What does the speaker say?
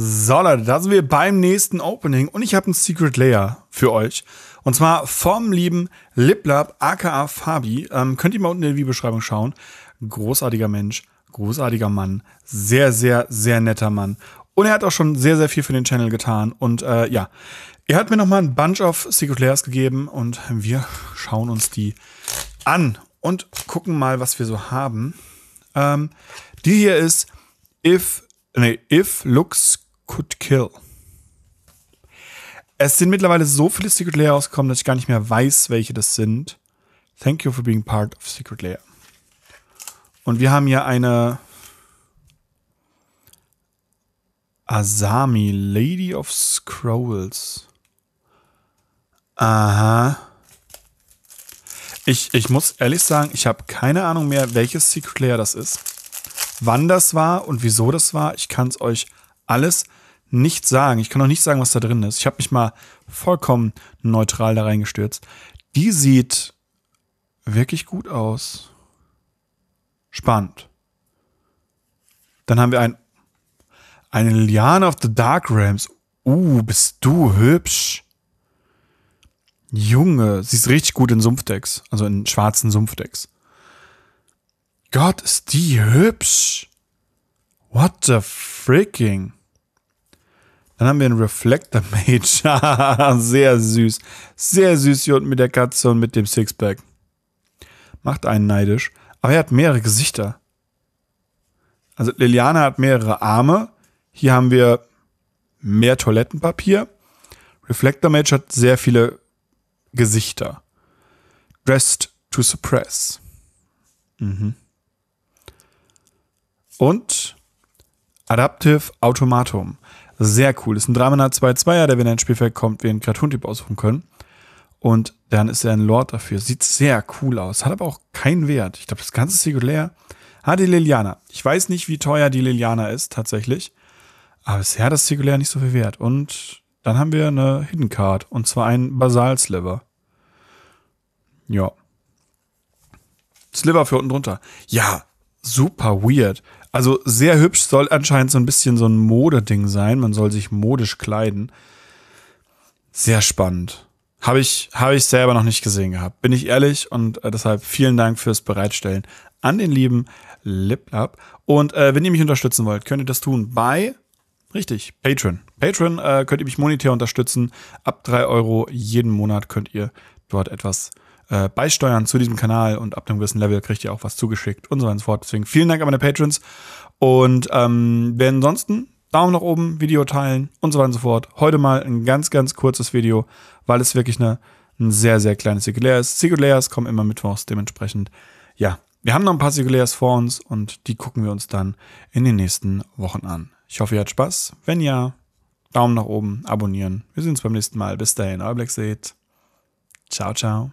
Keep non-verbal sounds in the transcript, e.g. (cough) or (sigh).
So Leute, da sind wir beim nächsten Opening und ich habe ein Secret Layer für euch. Und zwar vom lieben Liplab aka Fabi. Ähm, könnt ihr mal unten in der Videobeschreibung schauen. Großartiger Mensch, großartiger Mann, sehr, sehr, sehr netter Mann. Und er hat auch schon sehr, sehr viel für den Channel getan. Und äh, ja, er hat mir nochmal ein Bunch of Secret Layers gegeben und wir schauen uns die an und gucken mal, was wir so haben. Ähm, die hier ist If, nee, If Looks Could Kill. Es sind mittlerweile so viele Secret Layer rausgekommen, dass ich gar nicht mehr weiß, welche das sind. Thank you for being part of Secret Layer. Und wir haben hier eine Asami, Lady of Scrolls. Aha. Ich, ich muss ehrlich sagen, ich habe keine Ahnung mehr, welches Secret Layer das ist, wann das war und wieso das war. Ich kann es euch alles nicht sagen. Ich kann auch nicht sagen, was da drin ist. Ich habe mich mal vollkommen neutral da reingestürzt. Die sieht wirklich gut aus. Spannend. Dann haben wir ein, eine Liane of the Dark Realms. Uh, bist du hübsch. Junge, sie ist richtig gut in Sumpfdecks, also in schwarzen Sumpfdecks. Gott, ist die hübsch. What the freaking? Dann haben wir einen Reflector Mage. (laughs) Sehr süß. Sehr süß hier unten mit der Katze und mit dem Sixpack. Macht einen neidisch. Aber er hat mehrere Gesichter. Also Liliana hat mehrere Arme. Hier haben wir mehr Toilettenpapier. Reflector Mage hat sehr viele Gesichter. Dressed to suppress. Mhm. Und Adaptive Automatum. Sehr cool. Ist ein Dramener 2-2er, der, wenn er ins Spielfeld kommt, wir einen Kreaturentyp aussuchen können. Und dann ist er ein Lord dafür. Sieht sehr cool aus. Hat aber auch keinen Wert. Ich glaube, das ganze Secret Layer hat ah, die Liliana. Ich weiß nicht, wie teuer die Liliana ist, tatsächlich. Aber bisher hat das Secret nicht so viel Wert. Und dann haben wir eine Hidden Card. Und zwar einen Basal Sliver. Ja. Sliver für unten drunter. Ja, super weird. Also sehr hübsch soll anscheinend so ein bisschen so ein Modeding sein. Man soll sich modisch kleiden. Sehr spannend. Habe ich, hab ich selber noch nicht gesehen gehabt. Bin ich ehrlich und äh, deshalb vielen Dank fürs Bereitstellen an den lieben LipLab. Und äh, wenn ihr mich unterstützen wollt, könnt ihr das tun bei, richtig, Patreon. Patreon äh, könnt ihr mich monetär unterstützen. Ab 3 Euro jeden Monat könnt ihr dort etwas unterstützen äh, beisteuern zu diesem Kanal und ab einem gewissen Level kriegt ihr auch was zugeschickt und so weiter und so fort. Deswegen vielen Dank an meine Patrons und ähm, wer ansonsten Daumen nach oben, Video teilen und so weiter und so fort. Heute mal ein ganz, ganz kurzes Video, weil es wirklich eine, ein sehr, sehr kleines Secret Singulär ist. Secret Layers kommen immer mittwochs, dementsprechend, ja. Wir haben noch ein paar Secret Layers vor uns und die gucken wir uns dann in den nächsten Wochen an. Ich hoffe, ihr habt Spaß. Wenn ja, Daumen nach oben, abonnieren. Wir sehen uns beim nächsten Mal. Bis dahin, euer Black Seed. Ciao, ciao.